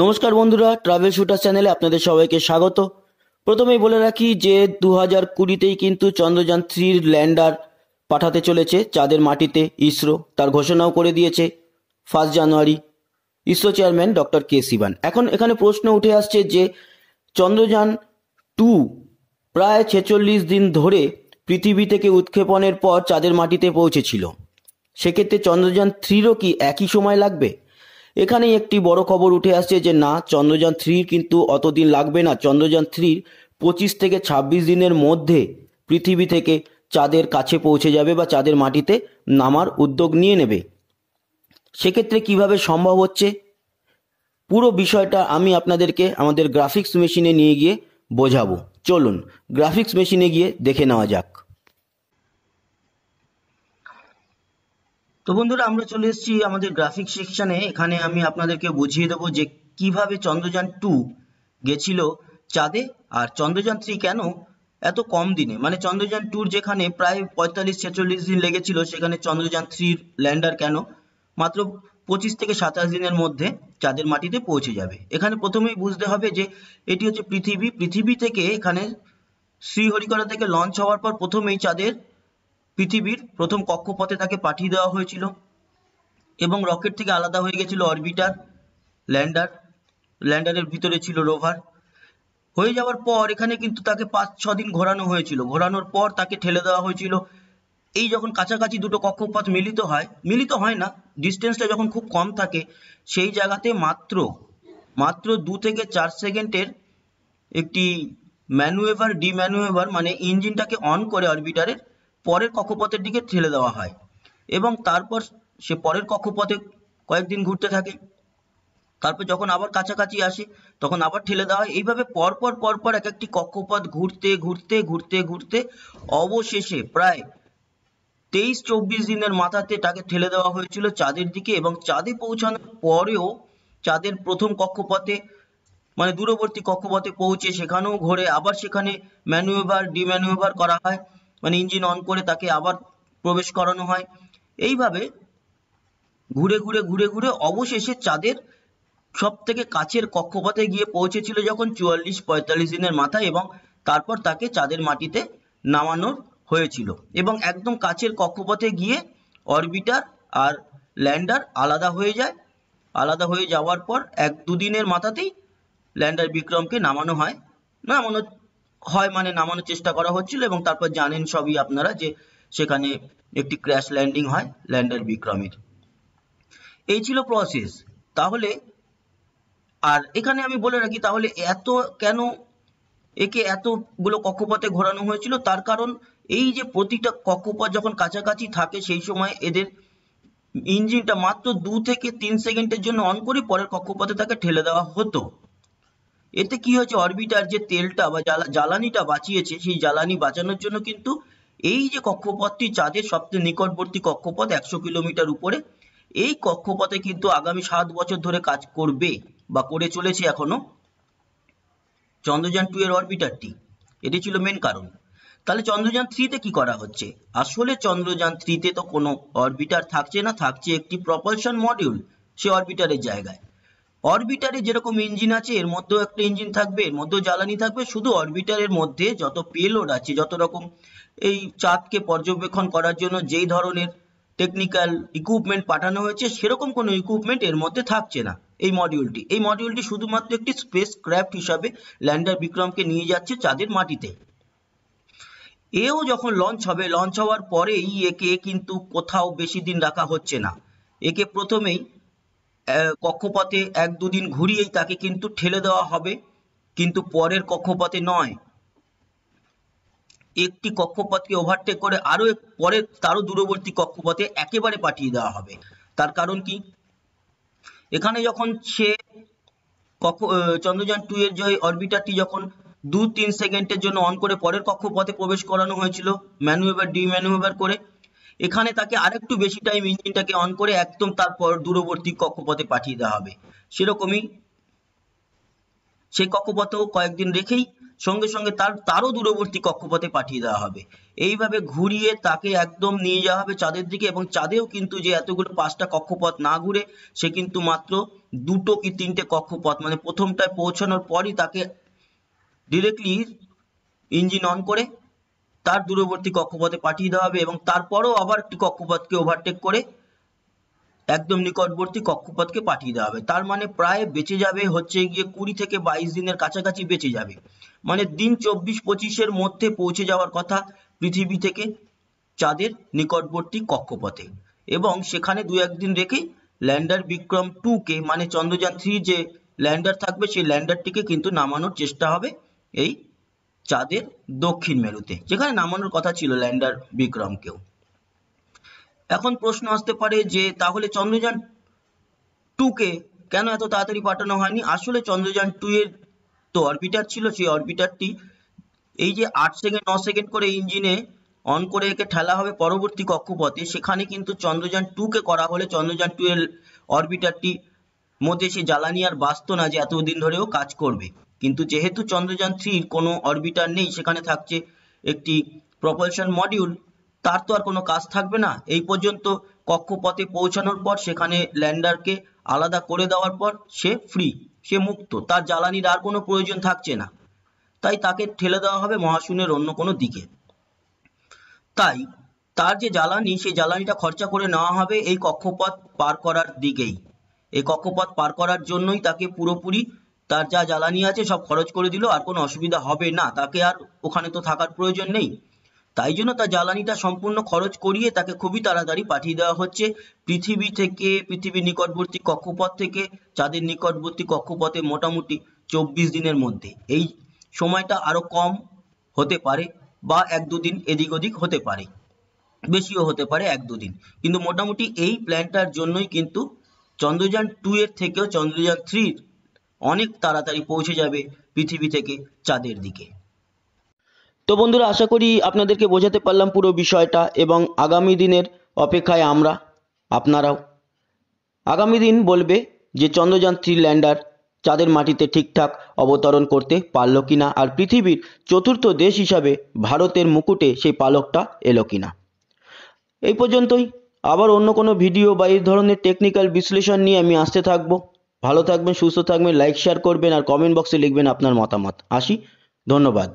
নমস্কার বন্ধুরা travel shooter চ্যানেলে আপনাদের সবাইকে স্বাগত প্রথমেই বলে রাখি যে দু হাজার কুড়িতেই কিন্তু চন্দ্রযান থ্রির ল্যান্ডার পাঠাতে চলেছে চাঁদের মাটিতে ইসরো তার ঘোষণাও করে দিয়েছে first January ISRO chairman doctor K Sivan এখন এখানে প্রশ্ন উঠে আসছে যে চন্দ্রযান টু প্রায় ছেচল্লিশ দিন ধরে পৃথিবী থেকে উৎক্ষেপণের পর চাঁদের মাটিতে পৌঁছেছিল সেক্ষেত্রে চন্দ্রযান থ্রিরও কি একই সময় লাগবে এখানেই একটি বড় খবর উঠে আসছে যে না চন্দ্রযান থ্রি কিন্তু অতদিন লাগবে না চন্দ্রযান থ্রির পঁচিশ থেকে ২৬ দিনের মধ্যে পৃথিবী থেকে চাঁদের কাছে পৌঁছে যাবে বা চাঁদের মাটিতে নামার উদ্যোগ নিয়ে নেবে সেক্ষেত্রে কিভাবে সম্ভব হচ্ছে পুরো বিষয়টা আমি আপনাদেরকে আমাদের গ্রাফিক্স মেশিনে নিয়ে গিয়ে বোঝাবো চলুন গ্রাফিক্স মেশিনে গিয়ে দেখে নেওয়া যাক তো বন্ধুরা আমরা চলে এসেছি আমাদের গ্রাফিক সেকশনে এখানে আমি আপনাদেরকে বুঝিয়ে দেবো যে কিভাবে চন্দ্রযান টু গেছিল চাঁদে আর চন্দ্রযান থ্রি কেন এত কম দিনে মানে চন্দ্রযান টুর যেখানে প্রায় পঁয়তাল্লিশ ছেচল্লিশ দিন লেগেছিল সেখানে চন্দ্রযান থ্রির ল্যান্ডার কেন মাত্র পঁচিশ থেকে সাতাশ দিনের মধ্যে চাঁদের মাটিতে পৌঁছে যাবে এখানে প্রথমেই বুঝতে হবে যে এটি হচ্ছে পৃথিবী পৃথিবী থেকে এখানে শ্রীহরিকোটা থেকে লঞ্চ হওয়ার পর প্রথমেই চাঁদের পৃথিবীর প্রথম কক্ষপথে তাকে পাঠিয়ে দেওয়া হয়েছিল এবং রকেট থেকে আলাদা হয়ে গেছিল অরবিটার ল্যান্ডার ল্যান্ডারের ভিতরে ছিল রোভার হয়ে যাওয়ার পর এখানে কিন্তু তাকে পাঁচ ছ দিন ঘোরানো হয়েছিল ঘোরানোর পর তাকে ঠেলে দেওয়া হয়েছিল এই যখন কাছাকাছি দুটো কক্ষপথ মিলিত হয় মিলিত হয় না ডিস্টেন্সটা যখন খুব কম থাকে সেই জায়গাতে মাত্র মাত্র দু থেকে চার সেকেন্ডের একটি ম্যানুয়েভার ডিম্যানুয়েভার মানে ইঞ্জিনটাকে অন করে অরবিটারের পরের কক্ষপথের দিকে ঠেলে দেওয়া হয় এবং তারপর সে পরের কক্ষপথে কয়েকদিন ঘুরতে থাকে তারপর যখন আবার কাছাকাছি আসে তখন আবার ঠেলে দেওয়া হয় এইভাবে পরপর পরপর এক একটি কক্ষপথ ঘুরতে ঘুরতে ঘুরতে ঘুরতে অবশেষে প্রায় তেইশ চব্বিশ দিনের মাথাতে তাকে ঠেলে দেওয়া হয়েছিল চাঁদের দিকে এবং চাঁদে পৌঁছানোর পরেও চাঁদের প্রথম কক্ষপথে মানে দূরবর্তী কক্ষপথে পৌঁছে সেখানেও ঘোরে আবার সেখানে ম্যানুয়েভার ডিম্যানুয়েভার করা হয় মানে ইঞ্জিন অন করে তাকে আবার প্রবেশ করানো হয় এইভাবে ঘুরে ঘুরে ঘুরে ঘুরে অবশেষে চাঁদের সব থেকে কাছের কক্ষপথে গিয়ে পৌঁছেছিল যখন চুয়াল্লিশ পঁয়তাল্লিশ দিনের মাথায় এবং তারপর তাকে চাঁদের মাটিতে নামানোর হয়েছিল এবং একদম কাছের কক্ষপথে গিয়ে অরবিটার আর ল্যান্ডার আলাদা হয়ে যায় আলাদা হয়ে যাওয়ার পর এক দুদিনের মাথাতেই ল্যান্ডার বিক্রমকে নামানো হয় নামানোর হয় মানে নামানোর চেষ্টা করা হচ্ছিল এবং তারপর জানেন সবই আপনারা যে সেখানে একটি ক্র্যাশ ল্যান্ডিং হয় ল্যান্ডার বিক্রমের এই ছিল প্রসেস তাহলে আর এখানে আমি বলে রাখি তাহলে এত কেন একে এতগুলো কক্ষপথে ঘোরানো হয়েছিল তার কারণ এই যে প্রতিটা কক্ষপথ যখন কাছাকাছি থাকে সেই সময় এদের ইঞ্জিনটা মাত্র দু থেকে তিন সেকেন্ডের জন্য অন করে পরের কক্ষপথে তাকে ঠেলে দেওয়া হতো এতে কি হয়েছে অরবিটার যে তেলটা বা জ্বালানিটা বাঁচিয়েছে সেই জ্বালানি বাঁচানোর জন্য কিন্তু এই যে কক্ষপথটি চাঁদের সবচেয়ে নিকটবর্তী কক্ষপথ একশো কিলোমিটার উপরে এই কক্ষপথে কিন্তু আগামী সাত বছর ধরে কাজ করবে বা করে চলেছে এখনো চন্দ্রযান টু এর অরবিটারটি এটি ছিল মেন কারণ তাহলে চন্দ্রযান থ্রিতে কি করা হচ্ছে আসলে চন্দ্রযান থ্রিতে তো কোনো অরবিটার থাকছে না থাকছে একটি প্রপালশন মডিউল সে অরবিটারের জায়গায় অরবিটারে যেরকম ইঞ্জিন আছে এর মধ্যেও একটা ইঞ্জিন থাকবে এর মধ্যেও জ্বালানি থাকবে শুধু অরবিটারের মধ্যে যত পেলোড আছে যত রকম এই চাঁদকে পর্যবেক্ষণ করার জন্য যেই ধরনের টেকনিক্যাল ইকুইপমেন্ট পাঠানো হয়েছে সেরকম কোনো ইকুইপমেন্ট এর মধ্যে থাকছে না এই মডিউলটি এই মডিউলটি শুধুমাত্র একটি স্পেস ক্র্যাফট হিসাবে ল্যান্ডার বিক্রমকে নিয়ে যাচ্ছে চাঁদের মাটিতে এও যখন লঞ্চ হবে লঞ্চ হওয়ার পরেই একে কিন্তু কোথাও বেশি দিন রাখা হচ্ছে না একে প্রথমেই কক্ষপথে এক দুদিন ঘুরিয়েই তাকে কিন্তু ঠেলে দেওয়া হবে কিন্তু পরের কক্ষপথে নয় একটি কক্ষপথকে ওভারটেক করে আরো পরে তারও দূরবর্তী কক্ষপথে একেবারে পাঠিয়ে দেওয়া হবে তার কারণ কি এখানে যখন সে কক্ষ চন্দ্রযান টু এর যে অরবিটারটি যখন দু তিন সেকেন্ডের জন্য অন করে পরের কক্ষপথে প্রবেশ করানো হয়েছিল ম্যানুয়েভার ডিম্যানুয়েভার করে এখানে তাকে আরেকটু বেশি টাইম ইঞ্জিনটাকে অন করে একদম তারপর দূরবর্তী কক্ষপথে পাঠিয়ে দেওয়া হবে সেরকমই সেই কক্ষপথেও কয়েকদিন রেখেই সঙ্গে সঙ্গে তার তারও দূরবর্তী কক্ষপথে পাঠিয়ে দেওয়া হবে এইভাবে ঘুরিয়ে তাকে একদম নিয়ে যাওয়া হবে চাঁদের দিকে এবং চাঁদেও কিন্তু যে এতগুলো পাঁচটা কক্ষপথ না ঘুরে সে কিন্তু মাত্র দুটো কি তিনটে কক্ষপথ মানে প্রথমটায় পৌঁছানোর পরই তাকে ডিরেক্টলি ইঞ্জিন অন করে তার দূরবর্তী কক্ষপথে পাঠিয়ে দেওয়া হবে এবং তারপরও আবার একটি কক্ষপথকে ওভারটেক করে একদম নিকটবর্তী কক্ষপথকে পাঠিয়ে দেওয়া হবে তার মানে প্রায় বেঁচে যাবে হচ্ছে গিয়ে কুড়ি থেকে বাইশ দিনের কাছাকাছি বেঁচে যাবে মানে দিন চব্বিশ পঁচিশের মধ্যে পৌঁছে যাওয়ার কথা পৃথিবী থেকে চাঁদের নিকটবর্তী কক্ষপথে এবং সেখানে দু একদিন রেখে ল্যান্ডার বিক্রম টু কে মানে চন্দ্রযান থ্রি যে ল্যান্ডার থাকবে সেই ল্যান্ডারটিকে কিন্তু নামানোর চেষ্টা হবে এই চাঁদের দক্ষিণ মেরুতে যেখানে নামানোর কথা ছিল ল্যান্ডার বিক্রমকেও এখন প্রশ্ন আসতে পারে যে তাহলে চন্দ্রযান টুকে কেন এত তাড়াতাড়ি পাঠানো হয়নি আসলে চন্দ্রযান টু এর তো অরবিটার ছিল সেই অরবিটারটি এই যে আট সেকেন্ড ন সেকেন্ড করে ইঞ্জিনে অন করে একে ঠেলা হবে পরবর্তী কক্ষপথে সেখানে কিন্তু চন্দ্রযান টুকে করা হলে চন্দ্রযান টু এর অরবিটারটি মধ্যে সে জ্বালানি আর বাঁচতো না যে এতদিন ধরেও কাজ করবে কিন্তু যেহেতু চন্দ্রযান থ্রির কোনো অরবিটার নেই সেখানে থাকছে একটি প্রপালশন মডিউল তার তো আর কোনো কাজ থাকবে না এই পর্যন্ত কক্ষপথে পৌঁছানোর পর সেখানে ল্যান্ডারকে আলাদা করে দেওয়ার পর সে ফ্রি সে মুক্ত তার জ্বালানির আর কোনো প্রয়োজন থাকছে না তাই তাকে ঠেলে দেওয়া হবে মহাশূন্যের অন্য কোনো দিকে তাই তার যে জ্বালানি সেই জ্বালানিটা খরচা করে নেওয়া হবে এই কক্ষপথ পার করার দিকেই এই কক্ষপথ পার করার জন্যই তাকে পুরোপুরি তার যা জ্বালানি আছে সব খরচ করে দিল আর কোনো অসুবিধা হবে না তাকে আর ওখানে তো থাকার প্রয়োজন নেই তাই জন্য তার জ্বালানিটা সম্পূর্ণ খরচ করিয়ে তাকে খুবই তাড়াতাড়ি পাঠিয়ে দেওয়া হচ্ছে পৃথিবী থেকে পৃথিবীর নিকটবর্তী কক্ষপথ থেকে চাঁদের নিকটবর্তী কক্ষপথে মোটামুটি চব্বিশ দিনের মধ্যে এই সময়টা আরো কম হতে পারে বা এক দুদিন এদিক ওদিক হতে পারে বেশিও হতে পারে এক দুদিন কিন্তু মোটামুটি এই প্ল্যানটার জন্যই কিন্তু চন্দ্রযান টু এর থেকেও চন্দ্রযান থ্রির অনেক তাড়াতাড়ি পৌঁছে যাবে পৃথিবী থেকে চাঁদের দিকে তো বন্ধুরা আশা করি আপনাদেরকে বোঝাতে পারলাম পুরো বিষয়টা এবং আগামী দিনের অপেক্ষায় আমরা আপনারাও আগামী দিন বলবে যে চন্দ্রযান থ্রি ল্যান্ডার চাঁদের মাটিতে ঠিকঠাক অবতরণ করতে পারল কিনা আর পৃথিবীর চতুর্থ দেশ হিসাবে ভারতের মুকুটে সেই পালকটা এলো কিনা এই পর্যন্তই আবার অন্য কোনো ভিডিও বা এই ধরনের টেকনিক্যাল বিশ্লেষণ নিয়ে আমি আসতে থাকবো ভালো থাকবেন সুস্থ থাকবেন লাইক শেয়ার করবেন আর কমেন্ট বক্সে লিখবেন আপনার মতামত আসি ধন্যবাদ